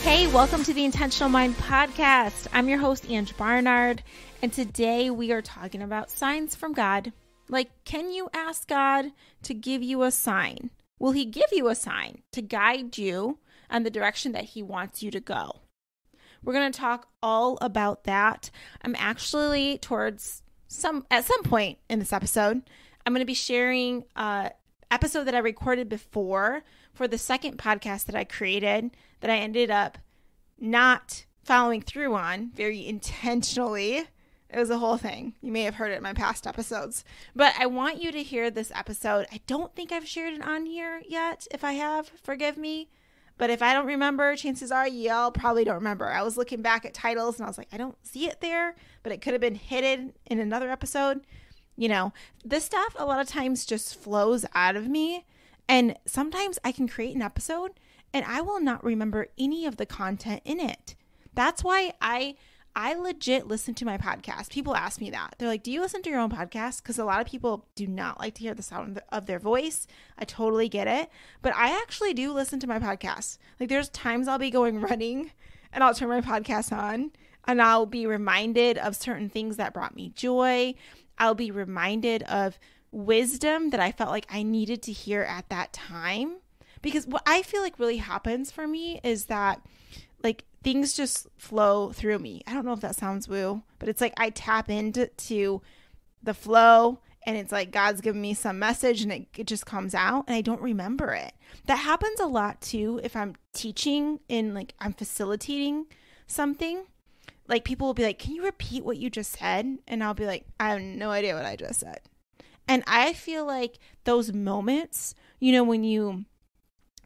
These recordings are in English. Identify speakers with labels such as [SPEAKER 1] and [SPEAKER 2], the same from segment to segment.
[SPEAKER 1] Hey, welcome to the Intentional Mind Podcast. I'm your host, Ange Barnard, and today we are talking about signs from God. Like, can you ask God to give you a sign? Will He give you a sign to guide you on the direction that He wants you to go? We're going to talk all about that. I'm actually towards some at some point in this episode, I'm going to be sharing a episode that I recorded before for the second podcast that I created that I ended up not following through on very intentionally. It was a whole thing. You may have heard it in my past episodes. But I want you to hear this episode. I don't think I've shared it on here yet. If I have, forgive me. But if I don't remember, chances are y'all probably don't remember. I was looking back at titles and I was like, I don't see it there, but it could have been hidden in another episode. You know, this stuff a lot of times just flows out of me. And sometimes I can create an episode and I will not remember any of the content in it. That's why I I legit listen to my podcast. People ask me that. They're like, "Do you listen to your own podcast?" Cuz a lot of people do not like to hear the sound of their voice. I totally get it, but I actually do listen to my podcast. Like there's times I'll be going running and I'll turn my podcast on and I'll be reminded of certain things that brought me joy. I'll be reminded of wisdom that I felt like I needed to hear at that time because what I feel like really happens for me is that like things just flow through me. I don't know if that sounds woo, but it's like I tap into the flow and it's like God's given me some message and it, it just comes out and I don't remember it. That happens a lot too if I'm teaching and like I'm facilitating something. Like people will be like, Can you repeat what you just said? And I'll be like, I have no idea what I just said. And I feel like those moments, you know, when you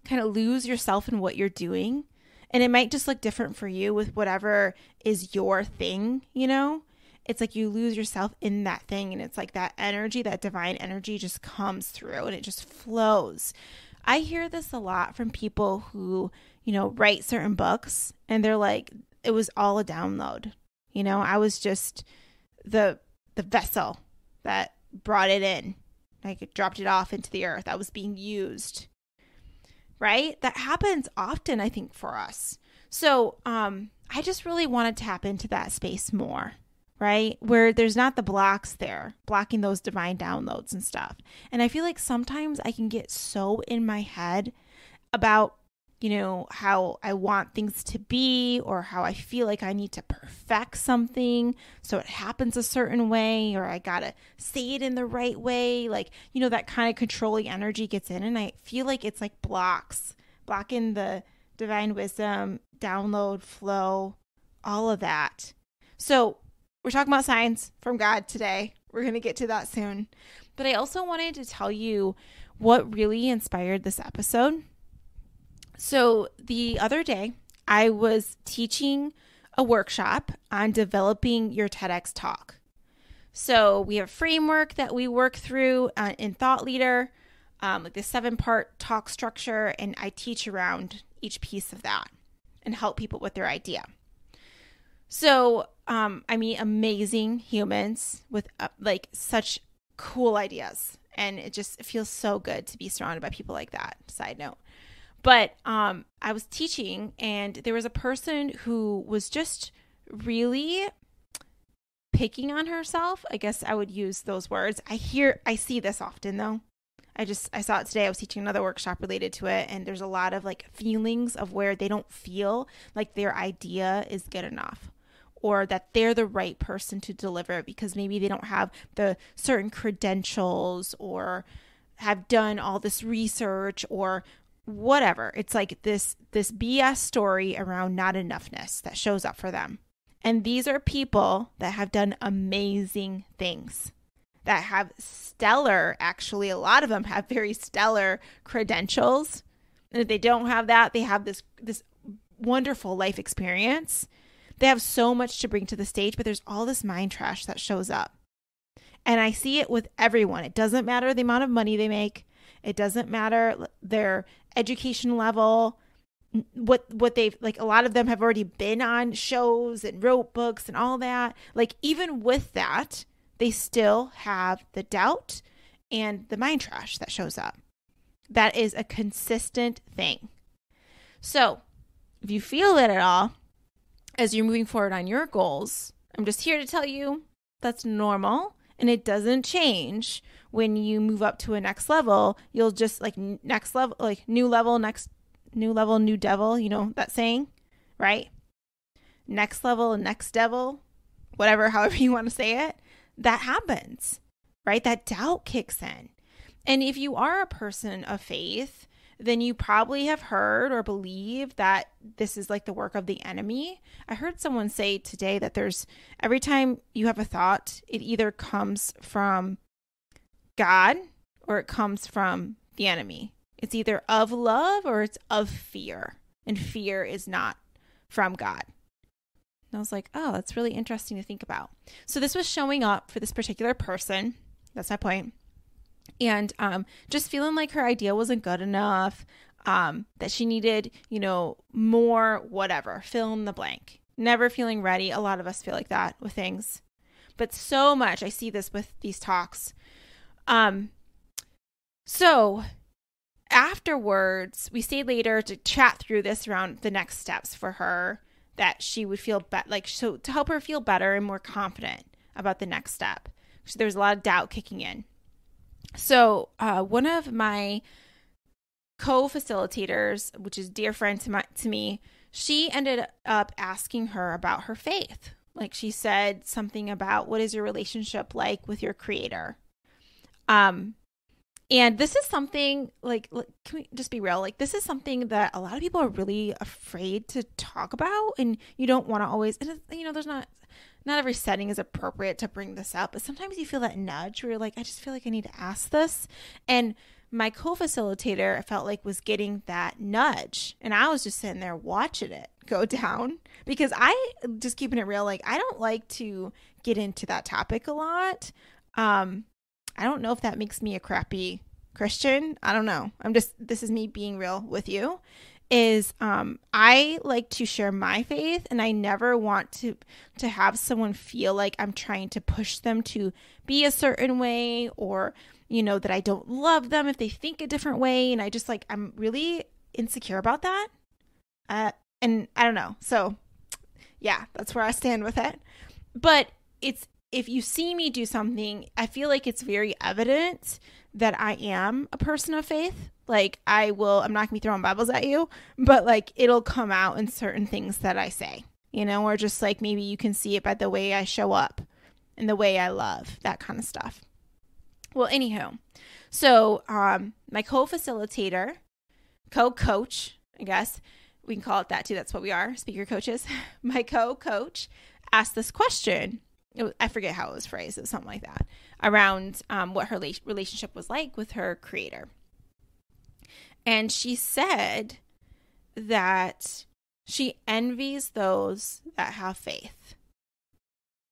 [SPEAKER 1] kind of lose yourself in what you're doing. And it might just look different for you with whatever is your thing, you know? It's like you lose yourself in that thing. And it's like that energy, that divine energy just comes through and it just flows. I hear this a lot from people who, you know, write certain books and they're like, it was all a download. You know, I was just the the vessel that brought it in. I dropped it off into the earth. I was being used right? That happens often, I think, for us. So um, I just really want to tap into that space more, right? Where there's not the blocks there, blocking those divine downloads and stuff. And I feel like sometimes I can get so in my head about you know, how I want things to be or how I feel like I need to perfect something so it happens a certain way or I got to say it in the right way. Like, you know, that kind of controlling energy gets in. And I feel like it's like blocks, blocking the divine wisdom, download, flow, all of that. So we're talking about signs from God today. We're going to get to that soon. But I also wanted to tell you what really inspired this episode so the other day, I was teaching a workshop on developing your TEDx talk. So we have a framework that we work through uh, in Thought Leader, um, like the seven part talk structure, and I teach around each piece of that and help people with their idea. So um, I mean, amazing humans with uh, like such cool ideas, and it just it feels so good to be surrounded by people like that. Side note. But um, I was teaching, and there was a person who was just really picking on herself. I guess I would use those words. I hear, I see this often though. I just, I saw it today. I was teaching another workshop related to it, and there's a lot of like feelings of where they don't feel like their idea is good enough or that they're the right person to deliver it because maybe they don't have the certain credentials or have done all this research or whatever. It's like this this BS story around not enoughness that shows up for them. And these are people that have done amazing things. That have stellar, actually a lot of them have very stellar credentials. And if they don't have that, they have this this wonderful life experience. They have so much to bring to the stage, but there's all this mind trash that shows up. And I see it with everyone. It doesn't matter the amount of money they make. It doesn't matter their education level what what they've like a lot of them have already been on shows and wrote books and all that like even with that they still have the doubt and the mind trash that shows up that is a consistent thing so if you feel it at all as you're moving forward on your goals i'm just here to tell you that's normal and it doesn't change when you move up to a next level you'll just like next level like new level next new level new devil you know that saying right next level next devil whatever however you want to say it that happens right that doubt kicks in and if you are a person of faith then you probably have heard or believe that this is like the work of the enemy. I heard someone say today that there's every time you have a thought, it either comes from God or it comes from the enemy. It's either of love or it's of fear. And fear is not from God. And I was like, oh, that's really interesting to think about. So this was showing up for this particular person. That's my point and um, just feeling like her idea wasn't good enough, um, that she needed, you know, more whatever, fill in the blank. Never feeling ready. A lot of us feel like that with things. But so much, I see this with these talks. Um, so afterwards, we say later to chat through this around the next steps for her that she would feel better, like, so to help her feel better and more confident about the next step. So there's a lot of doubt kicking in. So, uh, one of my co facilitators, which is dear friend to, my, to me, she ended up asking her about her faith. Like she said something about what is your relationship like with your creator? Um, and this is something like, can we just be real? Like this is something that a lot of people are really afraid to talk about, and you don't want to always. And you know, there's not not every setting is appropriate to bring this up, but sometimes you feel that nudge where you're like, I just feel like I need to ask this. And my co facilitator, I felt like, was getting that nudge. And I was just sitting there watching it go down because I, just keeping it real, like, I don't like to get into that topic a lot. Um, I don't know if that makes me a crappy Christian. I don't know. I'm just, this is me being real with you is um, I like to share my faith, and I never want to to have someone feel like I'm trying to push them to be a certain way, or you know that I don't love them if they think a different way, and I just like I'm really insecure about that. Uh, and I don't know, so yeah, that's where I stand with it. But it's if you see me do something, I feel like it's very evident that I am a person of faith. Like I will I'm not going to be throwing Bibles at you, but like it'll come out in certain things that I say. You know, or just like maybe you can see it by the way I show up and the way I love, that kind of stuff. Well, anywho, so um, my co facilitator, co coach, I guess we can call it that too. That's what we are speaker coaches. My co coach asked this question was, I forget how it was phrased, it was something like that, around um, what her relationship was like with her creator. And she said that she envies those that have faith.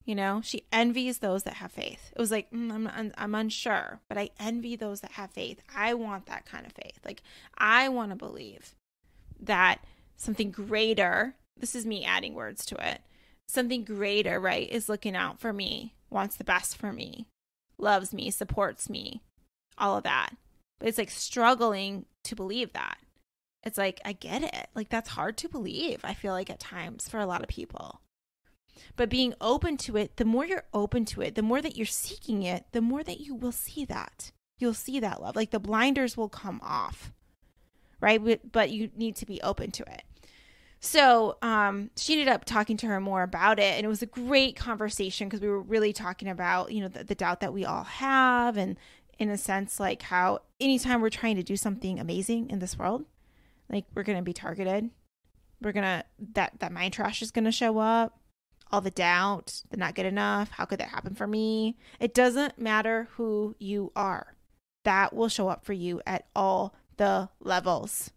[SPEAKER 1] You know, she envies those that have faith. It was like, mm, I'm, I'm unsure, but I envy those that have faith. I want that kind of faith. Like, I want to believe that something greater, this is me adding words to it, something greater, right, is looking out for me, wants the best for me, loves me, supports me, all of that. But it's like struggling to believe that. It's like, I get it. Like, that's hard to believe, I feel like at times for a lot of people. But being open to it, the more you're open to it, the more that you're seeking it, the more that you will see that. You'll see that love. Like the blinders will come off, right? But you need to be open to it. So um, she ended up talking to her more about it, and it was a great conversation because we were really talking about you know the, the, doubt that we all have, and in a sense like how anytime we're trying to do something amazing in this world, like we're gonna be targeted, we're gonna that that mind trash is gonna show up, all the doubt, the not good enough, how could that happen for me? It doesn't matter who you are, that will show up for you at all the levels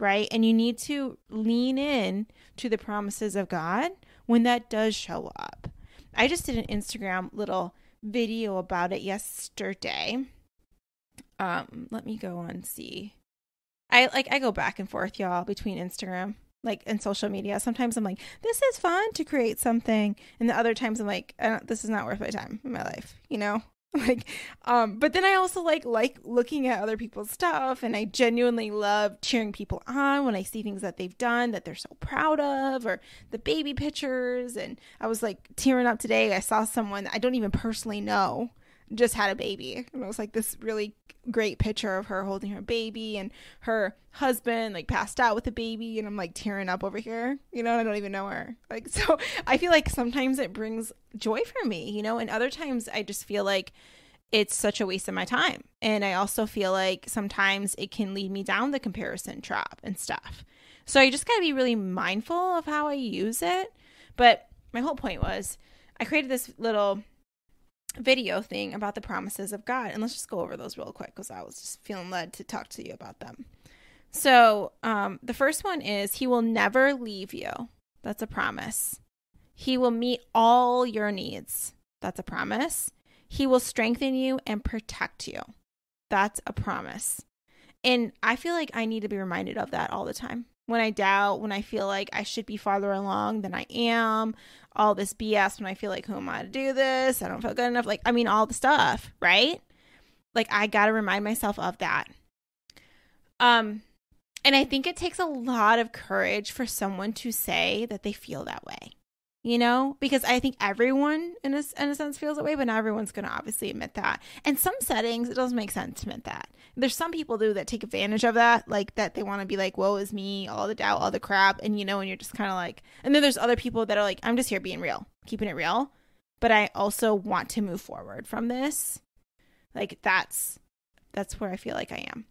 [SPEAKER 1] right? And you need to lean in to the promises of God when that does show up. I just did an Instagram little video about it yesterday. Um, let me go and see. I like I go back and forth, y'all, between Instagram like in social media. Sometimes I'm like, this is fun to create something, and the other times I'm like, this is not worth my time in my life, you know. like um but then i also like like looking at other people's stuff and i genuinely love cheering people on when i see things that they've done that they're so proud of or the baby pictures and i was like tearing up today i saw someone i don't even personally know just had a baby. And it was like this really great picture of her holding her baby and her husband like passed out with a baby. And I'm like tearing up over here, you know, I don't even know her. Like, so I feel like sometimes it brings joy for me, you know, and other times I just feel like it's such a waste of my time. And I also feel like sometimes it can lead me down the comparison trap and stuff. So I just got to be really mindful of how I use it. But my whole point was I created this little video thing about the promises of God. And let's just go over those real quick because I was just feeling led to talk to you about them. So, um, the first one is He will never leave you. That's a promise. He will meet all your needs. That's a promise. He will strengthen you and protect you. That's a promise. And I feel like I need to be reminded of that all the time when I doubt, when I feel like I should be farther along than I am, all this BS, when I feel like, who am I to do this? I don't feel good enough. Like, I mean, all the stuff, right? Like, I got to remind myself of that. Um, and I think it takes a lot of courage for someone to say that they feel that way you know because i think everyone in a, in a sense feels that way but not everyone's going to obviously admit that and some settings it doesn't make sense to admit that there's some people though that take advantage of that like that they want to be like "Whoa, is me all the doubt all the crap and you know and you're just kind of like and then there's other people that are like i'm just here being real keeping it real but i also want to move forward from this like that's that's where i feel like i am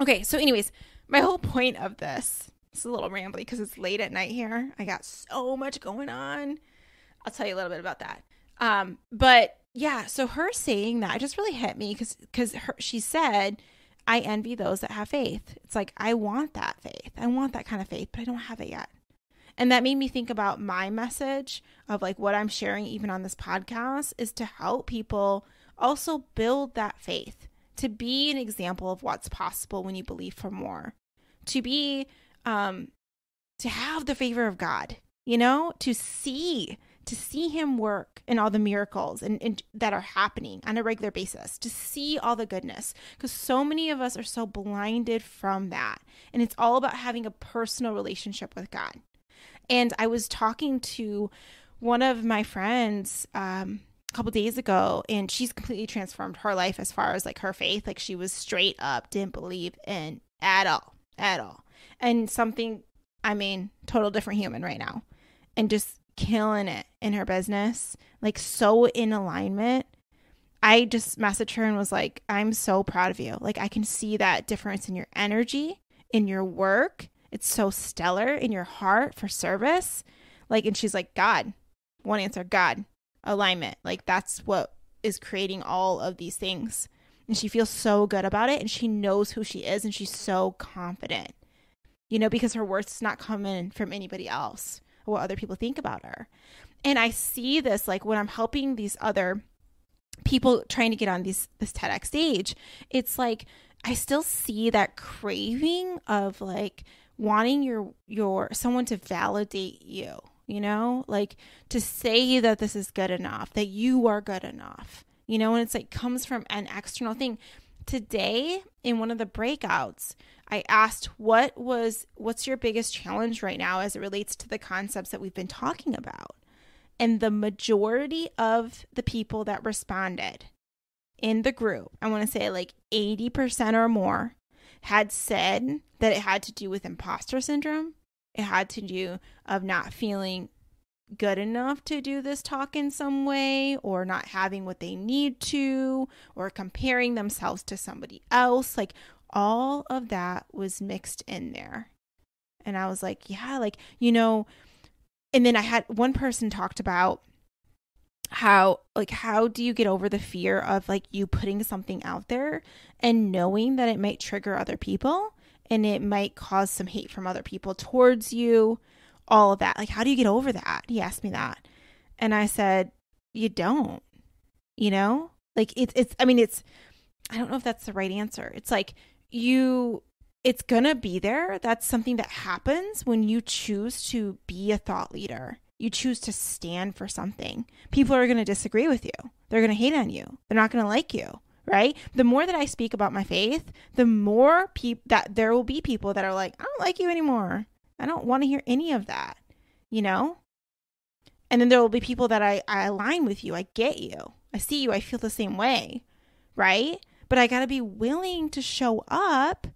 [SPEAKER 1] okay so anyways my whole point of this it's a little rambly because it's late at night here. I got so much going on. I'll tell you a little bit about that. Um, but yeah, so her saying that just really hit me because because she said, "I envy those that have faith." It's like I want that faith. I want that kind of faith, but I don't have it yet. And that made me think about my message of like what I'm sharing, even on this podcast, is to help people also build that faith, to be an example of what's possible when you believe for more, to be um, to have the favor of God, you know, to see to see him work in all the miracles and, and, that are happening on a regular basis to see all the goodness because so many of us are so blinded from that and it's all about having a personal relationship with god and i was talking to one of my friends um, a couple days ago and she's completely transformed her life as far as like her faith like she was straight up didn't believe in at all at all and something I mean, total different human right now. And just killing it in her business, like so in alignment. I just messaged her and was like, I'm so proud of you. Like I can see that difference in your energy, in your work. It's so stellar in your heart for service. Like and she's like, God. One answer, God. Alignment. Like that's what is creating all of these things. And she feels so good about it and she knows who she is and she's so confident you know, because her worth's not coming from anybody else what other people think about her. And I see this like when I'm helping these other people trying to get on these this TEDx stage, it's like I still see that craving of like wanting your your someone to validate you, you know? Like to say that this is good enough, that you are good enough. You know, and it's like comes from an external thing today in one of the breakouts i asked what was what's your biggest challenge right now as it relates to the concepts that we've been talking about and the majority of the people that responded in the group i want to say like 80% or more had said that it had to do with imposter syndrome it had to do of not feeling good enough to do this talk in some way or not having what they need to or comparing themselves to somebody else. Like all of that was mixed in there. And I was like, yeah, like, you know, and then I had one person talked about how like how do you get over the fear of like you putting something out there and knowing that it might trigger other people and it might cause some hate from other people towards you all of that. Like, how do you get over that? He asked me that. And I said, you don't, you know, like it's, it's, I mean, it's, I don't know if that's the right answer. It's like you, it's gonna be there. That's something that happens when you choose to be a thought leader. You choose to stand for something. People are gonna disagree with you. They're gonna hate on you. They're not gonna like you right? The more that I speak about my faith, the more people that there will be people that are like, I don't like you anymore. I don't want to hear any of that, you know? And then there will be people that I, I align with you. I get you. I see you. I feel the same way, right? But I got to be willing to show up.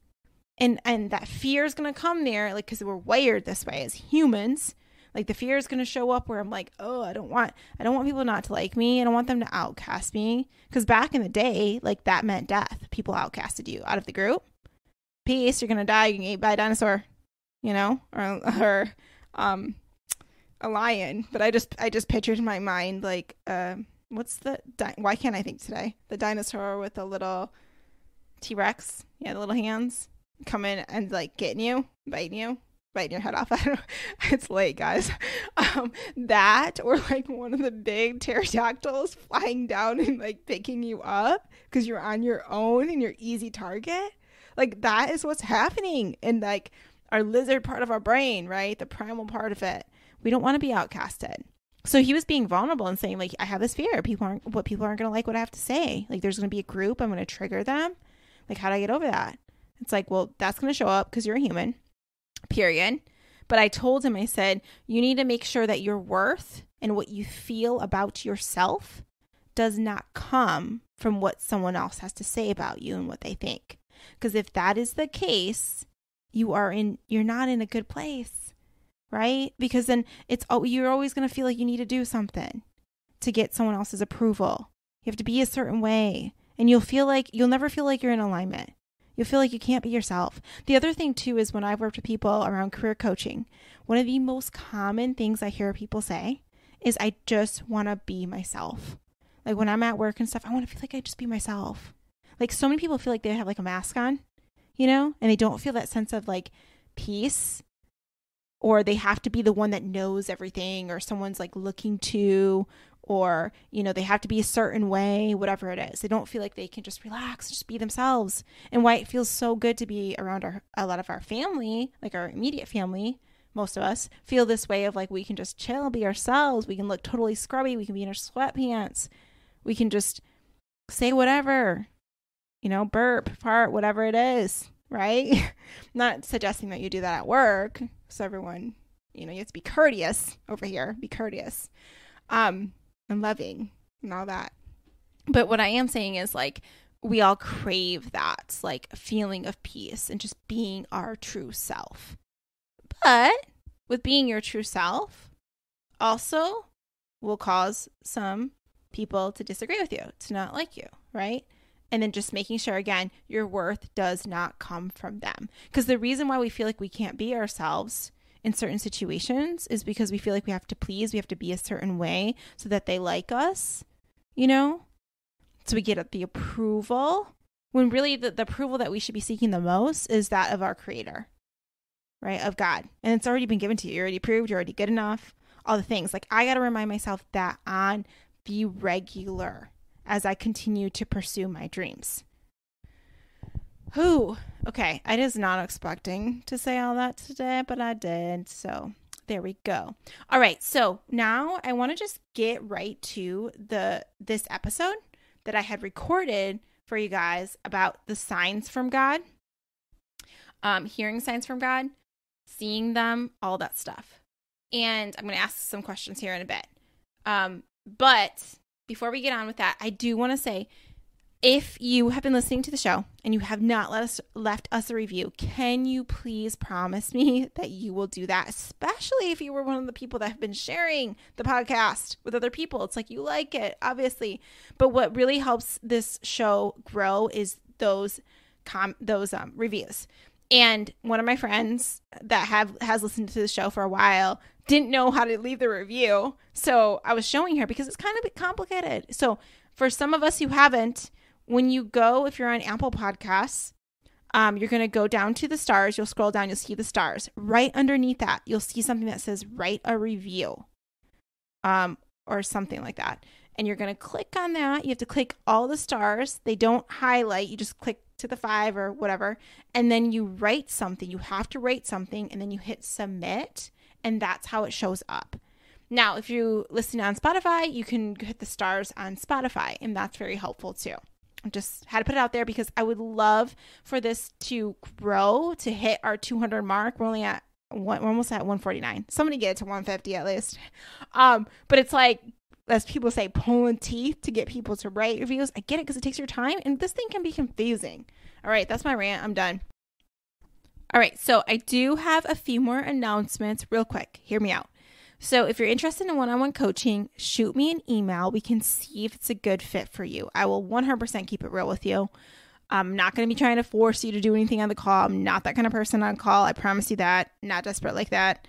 [SPEAKER 1] And, and that fear is going to come there, like, because we're wired this way as humans like the fear is going to show up where i'm like oh i don't want i don't want people not to like me i don't want them to outcast me because back in the day like that meant death people outcasted you out of the group peace you're going to die you going get eaten by a dinosaur you know, or or um a lion, but I just I just pictured in my mind like uh, what's the di- why can't I think today? The dinosaur with the little T Rex, yeah, the little hands coming and like getting you, biting you, biting your head off. I don't. It's late, guys. Um, that or like one of the big pterodactyls flying down and like picking you up because you're on your own and you're easy target. Like that is what's happening, and like our lizard part of our brain, right? The primal part of it. We don't want to be outcasted. So he was being vulnerable and saying, like, I have this fear. People aren't what people aren't gonna like what I have to say. Like there's gonna be a group, I'm gonna trigger them. Like, how do I get over that? It's like, well, that's gonna show up because you're a human. Period. But I told him, I said, you need to make sure that your worth and what you feel about yourself does not come from what someone else has to say about you and what they think. Because if that is the case, you are in you're not in a good place, right? Because then it's you're always going to feel like you need to do something to get someone else's approval. You have to be a certain way and you'll feel like you'll never feel like you're in alignment. You'll feel like you can't be yourself. The other thing too is when I've worked with people around career coaching, one of the most common things I hear people say is I just want to be myself. Like when I'm at work and stuff, I want to feel like I just be myself. Like so many people feel like they have like a mask on you know, and they don't feel that sense of like peace or they have to be the one that knows everything or someone's like looking to or you know they have to be a certain way whatever it is they don't feel like they can just relax just be themselves and why it feels so good to be around our a lot of our family like our immediate family most of us feel this way of like we can just chill be ourselves we can look totally scrubby we can be in our sweatpants we can just say whatever you know, burp, fart, whatever it is, right? not suggesting that you do that at work. So everyone, you know, you have to be courteous over here, be courteous um, and loving and all that. But what I am saying is like, we all crave that like feeling of peace and just being our true self. But with being your true self, also will cause some people to disagree with you, to not like you, right? and then just making sure again your worth does not come from them because the reason why we feel like we can't be ourselves in certain situations is because we feel like we have to please we have to be a certain way so that they like us you know so we get the approval when really the, the approval that we should be seeking the most is that of our creator right of god and it's already been given to you you're already approved you're already good enough all the things like i got to remind myself that on the regular as I continue to pursue my dreams. Who? Okay, I was not expecting to say all that today, but I did. So there we go. All right, so now I want to just get right to the this episode that I had recorded for you guys about the signs from God, um, hearing signs from God, seeing them, all that stuff. And I'm going to ask some questions here in a bit. Um, but before we get on with that, I do want to say if you have been listening to the show and you have not let us left us a review, can you please promise me that you will do that? Especially if you were one of the people that have been sharing the podcast with other people. It's like you like it, obviously. But what really helps this show grow is those com those um, reviews. And one of my friends that have has listened to the show for a while didn't know how to leave the review. So I was showing her because it's kind of complicated. So for some of us who haven't, when you go, if you're on Apple Podcasts, um, you're going to go down to the stars. You'll scroll down, you'll see the stars. Right underneath that, you'll see something that says write a review um, or something like that. And you're going to click on that. You have to click all the stars. They don't highlight, you just click to the five or whatever. And then you write something. You have to write something. And then you hit submit and that's how it shows up. Now, if you listen on Spotify, you can hit the stars on Spotify, and that's very helpful too. Just had to put it out there because I would love for this to grow to hit our 200 mark. We're only at we're almost at 149. Somebody get it to 150 at least. Um, but it's like as people say, pulling teeth to get people to write reviews. I get it because it takes your time, and this thing can be confusing. All right, that's my rant. I'm done. All right, so I do have a few more announcements real quick. Hear me out. So, if you're interested in one on one coaching, shoot me an email. We can see if it's a good fit for you. I will 100% keep it real with you. I'm not going to be trying to force you to do anything on the call. I'm not that kind of person on call. I promise you that. Not desperate like that.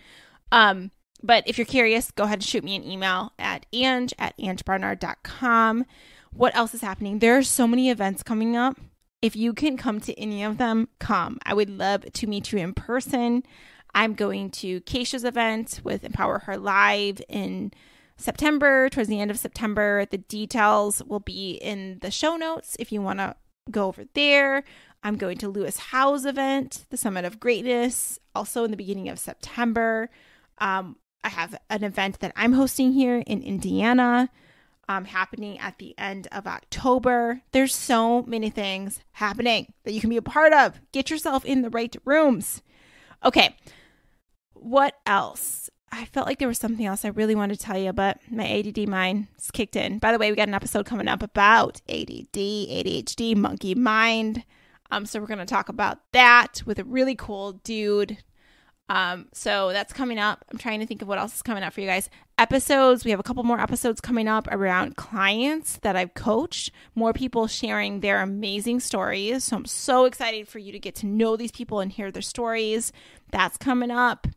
[SPEAKER 1] Um, but if you're curious, go ahead and shoot me an email at ange at angebarnard.com. What else is happening? There are so many events coming up. If you can come to any of them, come. I would love to meet you in person. I'm going to Keisha's event with Empower Her Live in September, towards the end of September. The details will be in the show notes if you want to go over there. I'm going to Lewis Howe's event, the Summit of Greatness, also in the beginning of September. Um, I have an event that I'm hosting here in Indiana um, happening at the end of October. There's so many things happening that you can be a part of. Get yourself in the right rooms. Okay, what else? I felt like there was something else I really wanted to tell you, but my ADD mind is kicked in. By the way, we got an episode coming up about ADD, ADHD, monkey mind. Um, so we're going to talk about that with a really cool dude um, so that's coming up. I'm trying to think of what else is coming up for you guys. Episodes, we have a couple more episodes coming up around clients that I've coached, more people sharing their amazing stories. So I'm so excited for you to get to know these people and hear their stories. That's coming up.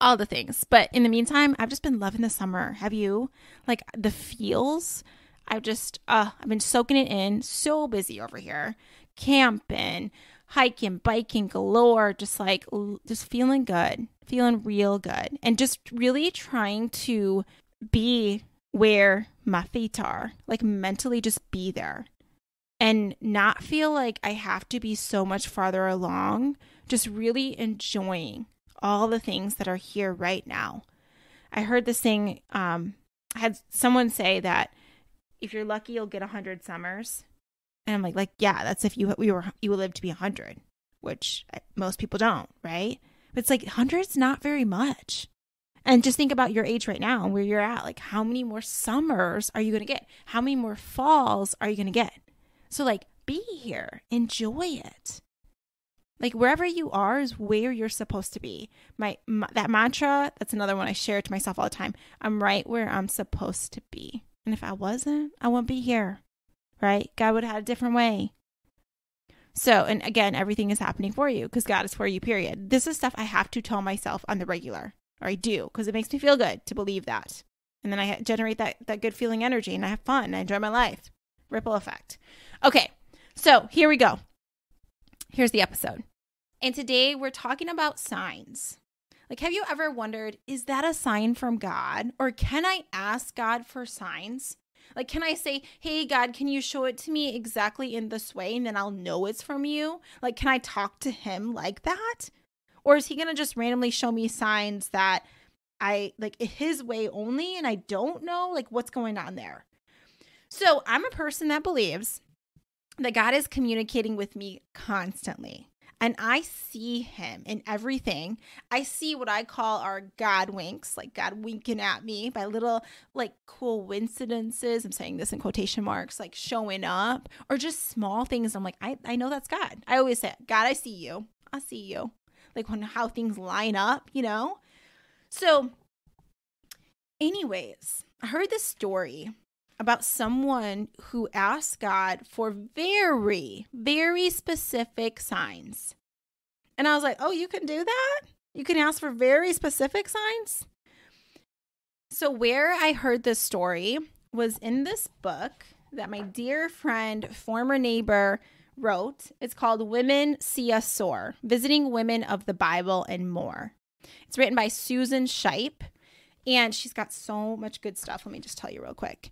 [SPEAKER 1] All the things. But in the meantime, I've just been loving the summer. Have you? Like the feels. I've just uh I've been soaking it in. So busy over here. Camping hiking, biking galore, just like just feeling good, feeling real good, and just really trying to be where my feet are, like mentally just be there and not feel like I have to be so much farther along, just really enjoying all the things that are here right now. I heard this thing, um, I had someone say that if you're lucky, you'll get 100 summers. And I'm like, like, yeah, that's if you we were you live to be 100, which uh, most people don't, right? But it's like 100's not very much. And just think about your age right now and where you're at. Like, how many more summers are you going to get? How many more falls are you going to get? So, like, be here, enjoy it. Like, wherever you are is where you're supposed to be. My, my that mantra, that's another one I share to myself all the time. I'm right where I'm supposed to be. And if I wasn't, I wouldn't be here right? God would have had a different way. So, and again, everything is happening for you because God is for you, period. This is stuff I have to tell myself on the regular, or I do, because it makes me feel good to believe that. And then I generate that, that good feeling energy and I have fun. And I enjoy my life. Ripple effect. Okay, so here we go. Here's the episode. And today we're talking about signs. Like, have you ever wondered, is that a sign from God? Or can I ask God for signs? Like, can I say, hey, God, can you show it to me exactly in this way? And then I'll know it's from you. Like, can I talk to him like that? Or is he going to just randomly show me signs that I like his way only and I don't know like what's going on there? So I'm a person that believes that God is communicating with me constantly and I see him in everything. I see what I call our God winks, like God winking at me by little like cool coincidences. I'm saying this in quotation marks, like showing up or just small things. I'm like, I, I know that's God. I always say, God, I see you. I see you. Like when how things line up, you know? So, anyways, I heard this story about someone who asked God for very, very specific signs. And I was like, oh, you can do that? You can ask for very specific signs? So, where I heard this story was in this book that my dear friend, former neighbor, wrote. It's called Women See Us Soar Visiting Women of the Bible and More. It's written by Susan Shipe, and she's got so much good stuff. Let me just tell you real quick.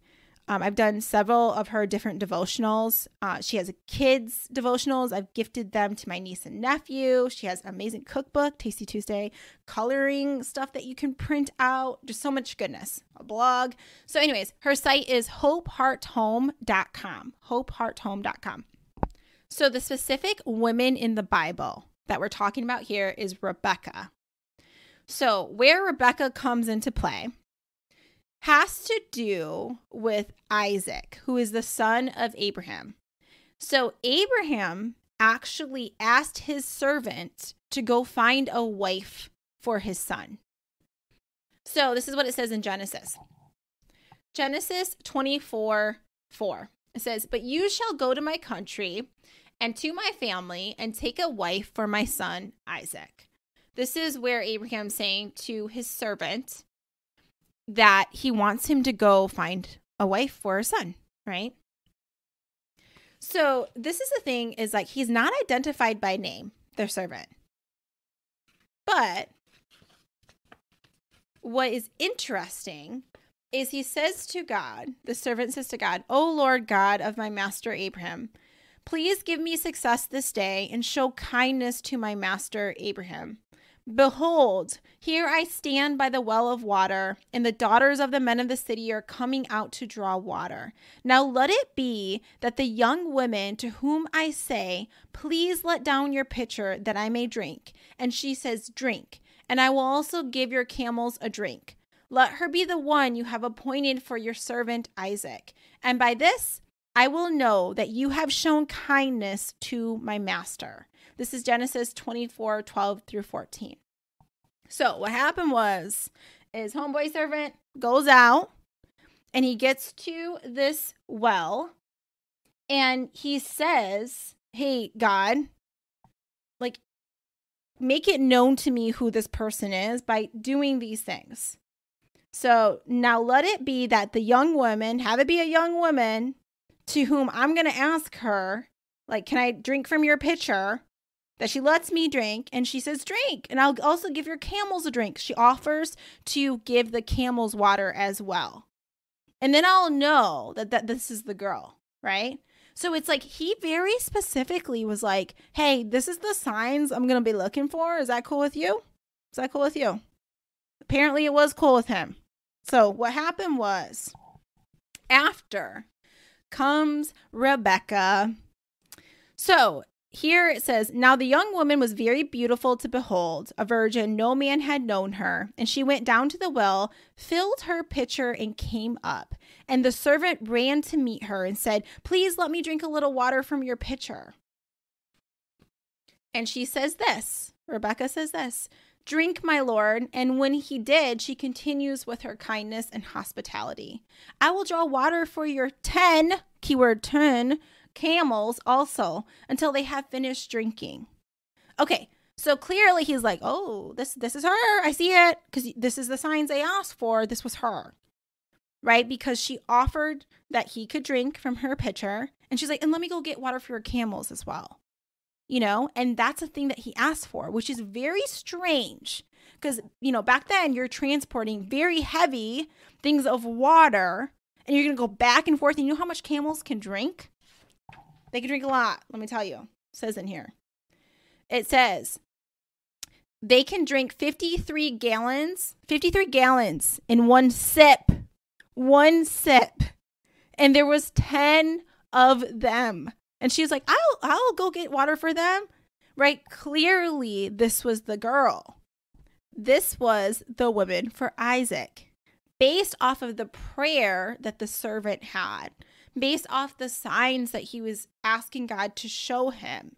[SPEAKER 1] Um, I've done several of her different devotionals. Uh, she has kids' devotionals. I've gifted them to my niece and nephew. She has amazing cookbook, Tasty Tuesday, coloring stuff that you can print out. Just so much goodness. A blog. So, anyways, her site is hopehearthome.com. Hopehearthome.com. So, the specific women in the Bible that we're talking about here is Rebecca. So, where Rebecca comes into play has to do with Isaac, who is the son of Abraham. So Abraham actually asked his servant to go find a wife for his son. So this is what it says in Genesis. Genesis 24 4. It says, But you shall go to my country and to my family and take a wife for my son Isaac. This is where Abraham's saying to his servant, that he wants him to go find a wife for a son, right? So this is the thing is like he's not identified by name, their servant. But what is interesting is he says to God, the servant says to God, O Lord God of my master Abraham, please give me success this day and show kindness to my master Abraham. Behold, here I stand by the well of water, and the daughters of the men of the city are coming out to draw water. Now let it be that the young women to whom I say, Please let down your pitcher that I may drink, and she says, Drink, and I will also give your camels a drink. Let her be the one you have appointed for your servant Isaac. And by this I will know that you have shown kindness to my master. This is Genesis 24 12 through 14. So what happened was his homeboy servant goes out and he gets to this well and he says, Hey, God, like, make it known to me who this person is by doing these things. So now let it be that the young woman, have it be a young woman to whom I'm going to ask her, like, can I drink from your pitcher? that she lets me drink and she says drink and i'll also give your camels a drink she offers to give the camels water as well and then i'll know that, that this is the girl right so it's like he very specifically was like hey this is the signs i'm gonna be looking for is that cool with you is that cool with you apparently it was cool with him so what happened was after comes rebecca so here it says, Now the young woman was very beautiful to behold, a virgin, no man had known her. And she went down to the well, filled her pitcher, and came up. And the servant ran to meet her and said, Please let me drink a little water from your pitcher. And she says this Rebecca says this Drink, my lord. And when he did, she continues with her kindness and hospitality. I will draw water for your ten, keyword ten camels also until they have finished drinking. Okay, so clearly he's like, oh, this this is her. I see it because this is the signs I asked for. This was her, right? Because she offered that he could drink from her pitcher, and she's like, and let me go get water for your camels as well, you know. And that's a thing that he asked for, which is very strange because you know back then you're transporting very heavy things of water, and you're gonna go back and forth. And you know how much camels can drink? They can drink a lot, let me tell you. It says in here. It says they can drink 53 gallons, 53 gallons in one sip. One sip. And there was 10 of them. And she was like, "I'll I'll go get water for them." Right? Clearly, this was the girl. This was the woman for Isaac based off of the prayer that the servant had based off the signs that he was asking God to show him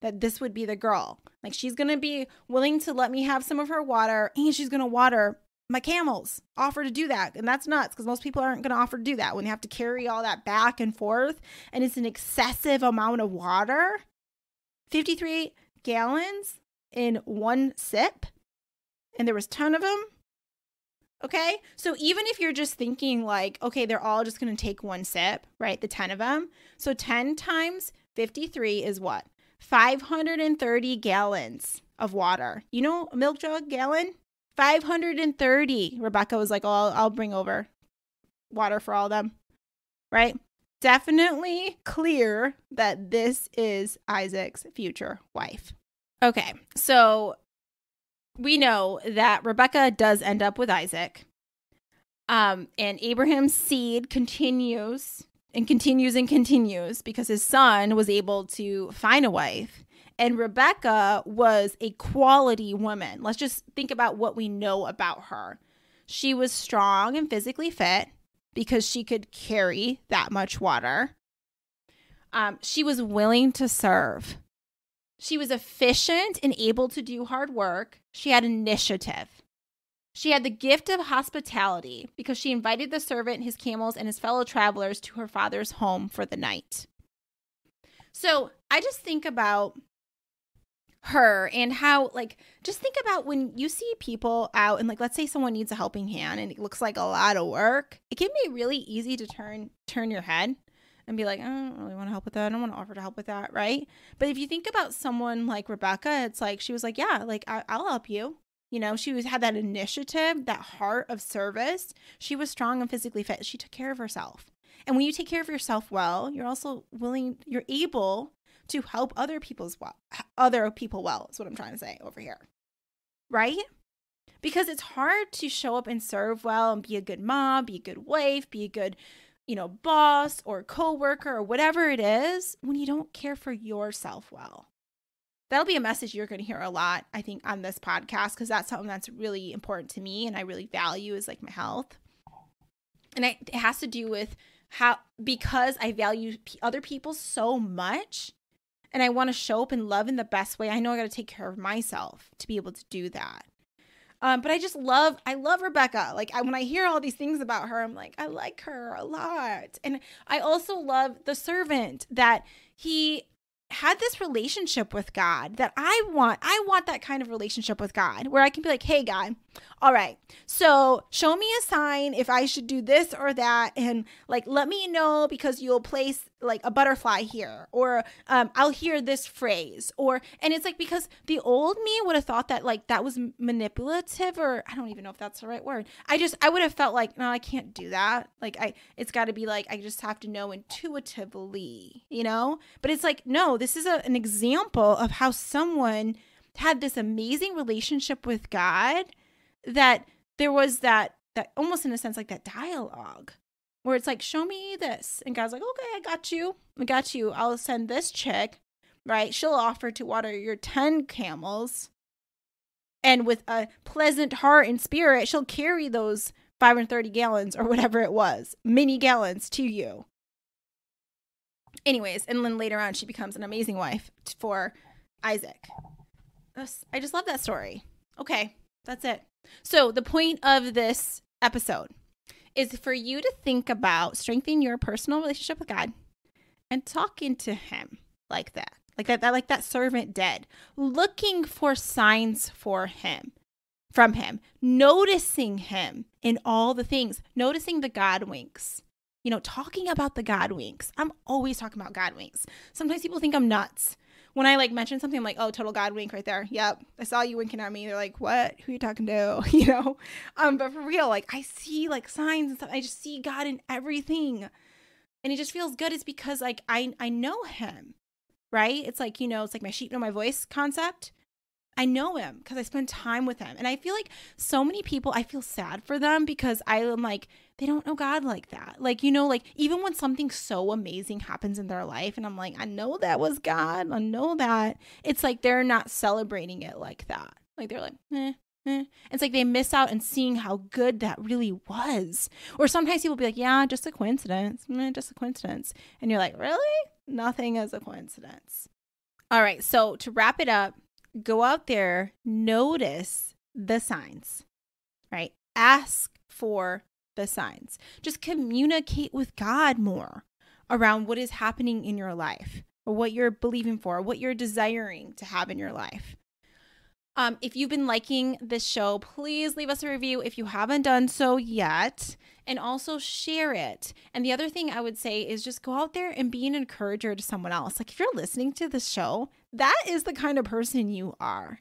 [SPEAKER 1] that this would be the girl. Like she's going to be willing to let me have some of her water and she's going to water my camels. Offer to do that. And that's nuts because most people aren't going to offer to do that when they have to carry all that back and forth and it's an excessive amount of water. 53 gallons in one sip. And there was a ton of them. Okay. So even if you're just thinking like, okay, they're all just going to take one sip, right? The 10 of them. So 10 times 53 is what? 530 gallons of water. You know, a milk jug gallon? 530. Rebecca was like, oh, I'll, I'll bring over water for all of them, right? Definitely clear that this is Isaac's future wife. Okay, so we know that Rebecca does end up with Isaac. Um, and Abraham's seed continues and continues and continues because his son was able to find a wife. And Rebecca was a quality woman. Let's just think about what we know about her. She was strong and physically fit because she could carry that much water. Um, she was willing to serve. She was efficient and able to do hard work. She had initiative. She had the gift of hospitality because she invited the servant, his camels, and his fellow travelers to her father's home for the night. So I just think about her and how, like, just think about when you see people out and, like, let's say someone needs a helping hand and it looks like a lot of work. It can be really easy to turn turn your head and be like, I don't really want to help with that. I don't want to offer to help with that. Right. But if you think about someone like Rebecca, it's like she was like, yeah, like I- will help you. You know, she was had that initiative, that heart of service. She was strong and physically fit. She took care of herself. And when you take care of yourself well, you're also willing, you're able to help other people's well, other people well. Is what I'm trying to say over here, right? because it's hard to show up and serve well and be a good mom, be a good wife, be a good you know, boss or coworker or whatever it is when you don't care for yourself well. That'll be a message you're going to hear a lot, I think, on this podcast because that's something that's really important to me and I really value is like my health. And it has to do with how because I value other people so much and I want to show up and love in the best way, I know I got to take care of myself to be able to do that. Um, but I just love, I love Rebecca. Like I, when I hear all these things about her, I'm like, I like her a lot. And I also love the servant that he had this relationship with God that I want. I want that kind of relationship with God where I can be like, hey, God, all right. So show me a sign if I should do this or that. And like, let me know because you'll place like a butterfly here, or um, I'll hear this phrase. Or, and it's like because the old me would have thought that like that was manipulative, or I don't even know if that's the right word. I just, I would have felt like, no, I can't do that. Like, I, it's got to be like, I just have to know intuitively, you know? But it's like, no, this is a, an example of how someone had this amazing relationship with God that there was that that almost in a sense like that dialogue where it's like, show me this. And God's like, okay, I got you. I got you. I'll send this chick, right? She'll offer to water your 10 camels. And with a pleasant heart and spirit, she'll carry those 530 gallons or whatever it was, mini gallons to you. Anyways, and then later on, she becomes an amazing wife for Isaac. I just love that story. Okay, that's it. So, the point of this episode is for you to think about strengthening your personal relationship with God and talking to Him like that, like that, that like that servant dead, looking for signs for Him, from Him, noticing Him in all the things, noticing the God winks. You know, talking about the God winks. I'm always talking about God winks. Sometimes people think I'm nuts when I like mention something I'm like, oh, total God wink right there. Yep. I saw you winking at me. They're like, what? Who you talking to? You know? Um, but for real, like I see like signs and stuff. I just see God in everything. And it just feels good. It's because like I I know him. Right? It's like, you know, it's like my sheep know my voice concept. I know him because I spend time with him. And I feel like so many people, I feel sad for them because I am like, they don't know God like that. Like, you know, like even when something so amazing happens in their life, and I'm like, I know that was God, I know that. It's like they're not celebrating it like that. Like, they're like, eh, eh. It's like they miss out and seeing how good that really was. Or sometimes people be like, yeah, just a coincidence, eh, just a coincidence. And you're like, really? Nothing is a coincidence. All right. So to wrap it up, go out there, notice the signs, right? Ask for the signs. Just communicate with God more around what is happening in your life or what you're believing for, what you're desiring to have in your life. Um, if you've been liking this show, please leave us a review if you haven't done so yet, and also share it. And the other thing I would say is just go out there and be an encourager to someone else. Like if you're listening to the show, that is the kind of person you are.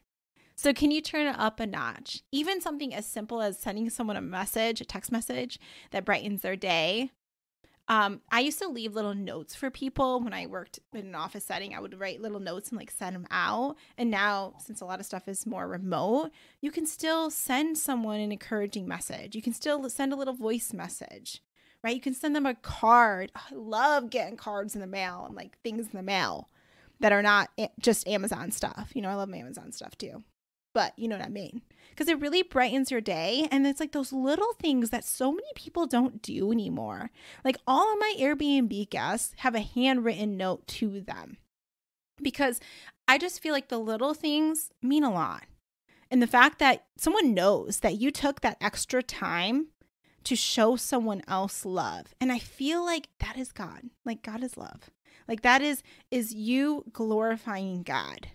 [SPEAKER 1] So, can you turn it up a notch? Even something as simple as sending someone a message, a text message that brightens their day. Um, I used to leave little notes for people when I worked in an office setting. I would write little notes and like send them out. And now, since a lot of stuff is more remote, you can still send someone an encouraging message. You can still send a little voice message right? You can send them a card. I love getting cards in the mail and like things in the mail that are not just Amazon stuff. You know, I love my Amazon stuff too but you know what I mean? Because it really brightens your day. And it's like those little things that so many people don't do anymore. Like all of my Airbnb guests have a handwritten note to them because I just feel like the little things mean a lot. And the fact that someone knows that you took that extra time to show someone else love. And I feel like that is God. Like God is love. Like that is is you glorifying God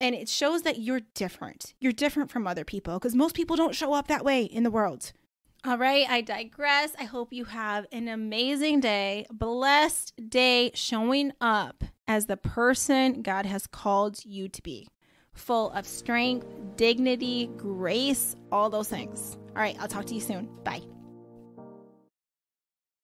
[SPEAKER 1] and it shows that you're different. You're different from other people because most people don't show up that way in the world. All right, I digress. I hope you have an amazing day, blessed day showing up as the person God has called you to be, full of strength, dignity, grace, all those things. All right, I'll talk to you soon. Bye.